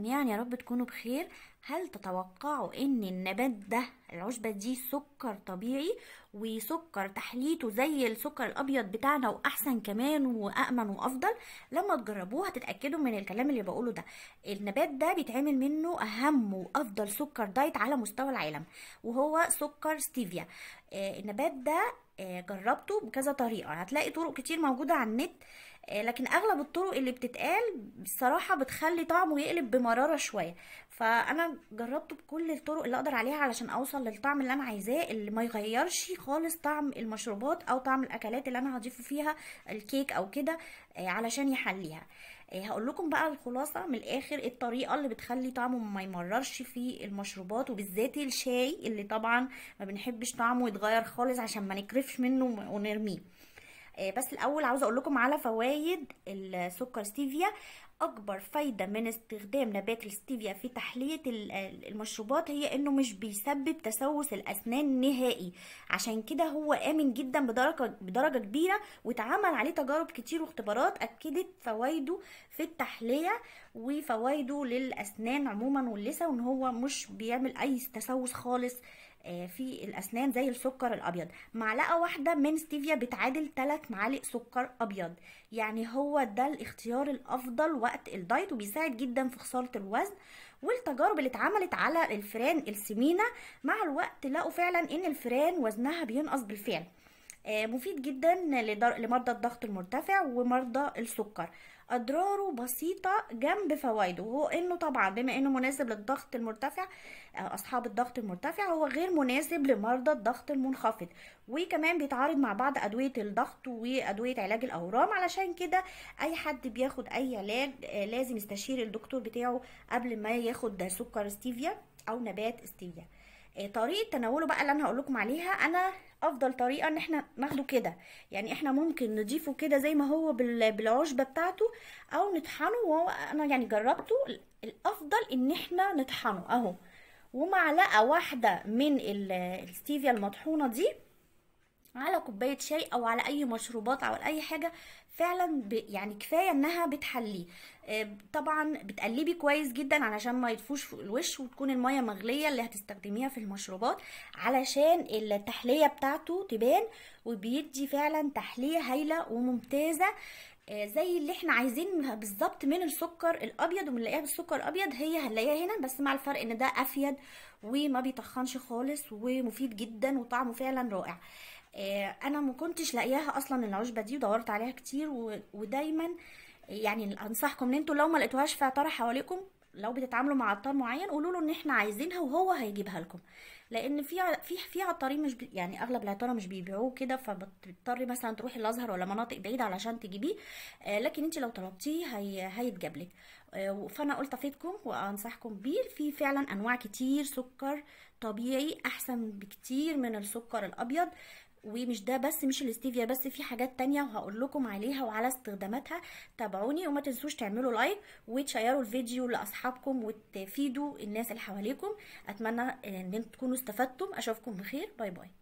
جميعا يعني يا رب تكونوا بخير هل تتوقعوا ان النبات ده العشبة دي سكر طبيعي وسكر تحليته زي السكر الابيض بتاعنا واحسن كمان وامن وافضل لما تجربوه هتتاكدوا من الكلام اللي بقوله ده النبات ده بيتعمل منه اهم وافضل سكر دايت على مستوى العالم وهو سكر ستيفيا آه، النبات ده آه، جربته بكذا طريقة هتلاقي طرق كتير موجودة على النت آه، لكن اغلب الطرق اللي بتتقال بصراحة بتخلي طعمه يقلب بمرارة شوية فانا جربته بكل الطرق اللي اقدر عليها علشان اوصل للطعم اللي انا عايزاه اللي ما يغيرش خالص طعم المشروبات او طعم الاكلات اللي انا هضيفه فيها الكيك او كده علشان يحليها إيه، هقول لكم بقى الخلاصه من الاخر الطريقه اللي بتخلي طعمه ما يمررش في المشروبات وبالذات الشاي اللي طبعا ما بنحبش طعمه يتغير خالص عشان ما نكرفش منه ونرميه إيه، بس الاول عاوزه اقول لكم على فوائد السكر ستيفيا اكبر فايده من استخدام نبات الستيفيا في تحليه المشروبات هي انه مش بيسبب تسوس الاسنان نهائي عشان كده هو امن جدا بدرجه بدرجه كبيره واتعمل عليه تجارب كتير واختبارات اكدت فوائده في التحليه وفوائده للاسنان عموما واللثه وان هو مش بيعمل اي تسوس خالص آه، في الاسنان زي السكر الابيض معلقه واحده من ستيفيا بتعادل 3 معالق سكر ابيض يعني هو ده الاختيار الافضل الوقت الدايت وبيساعد جدا في خساره الوزن والتجارب اللي اتعملت على الفئران السمينه مع الوقت لقوا فعلا ان الفئران وزنها بينقص بالفعل آه، مفيد جدا لمرضى الضغط المرتفع ومرضى السكر اضراره بسيطه جنب فوائده وهو انه طبعا بما انه مناسب للضغط المرتفع آه، اصحاب الضغط المرتفع هو غير مناسب لمرضى الضغط المنخفض وكمان بيتعارض مع بعض ادويه الضغط وادويه علاج الاورام علشان كده اي حد بياخد اي علاج آه، لازم يستشير الدكتور بتاعه قبل ما ياخد سكر ستيفيا او نبات ستيفيا آه، طريقه تناوله بقى اللي انا هقول لكم عليها انا افضل طريقه ان احنا ناخده كده يعني احنا ممكن نضيفه كده زي ما هو بالعشبه بتاعته او نطحنه وهو انا يعني جربته الافضل ان احنا نطحنه اهو ومعلقه واحده من الستيفيا المطحونه دي على كوبايه شاي او على اي مشروبات او على اي حاجه فعلا ب... يعني كفايه انها بتحليه آه، طبعا بتقلبي كويس جدا علشان ما يدفوش فوق الوش وتكون الميه مغليه اللي هتستخدميها في المشروبات علشان التحليه بتاعته تبان وبيدي فعلا تحليه هايله وممتازه آه، زي اللي احنا عايزين بالظبط من السكر الابيض ومنلاقيها بالسكر الابيض هي هنلاقيها هنا بس مع الفرق ان ده افيد وما بيتخنش خالص ومفيد جدا وطعمه فعلا رائع آه، انا ما كنتش لاقياها اصلا العشبه دي ودورت عليها كتير ودايما يعني انصحكم ان انتوا لو ما لقيتوهاش في عطار حواليكم لو بتتعاملوا مع عطار معين قولوا له ان احنا عايزينها وهو هيجيبها لكم لان في في في عطارين مش يعني اغلب العطاره مش بيبيعوه كده فبتضطري مثلا تروحي الازهر ولا مناطق بعيده علشان تجيبيه آه، لكن انت لو طلبتيه هي هيتجاب لك آه، فانا قلت افيدكم وانصحكم بيه في فعلا انواع كتير سكر طبيعي احسن بكتير من السكر الابيض ومش ده بس مش الاستيفيا بس في حاجات تانية وهقول لكم عليها وعلى استخداماتها تابعوني وما تنسوش تعملوا لايك وتشيروا الفيديو لاصحابكم وتفيدوا الناس اللي حواليكم اتمنى ان انتم تكونوا استفدتم اشوفكم بخير باي باي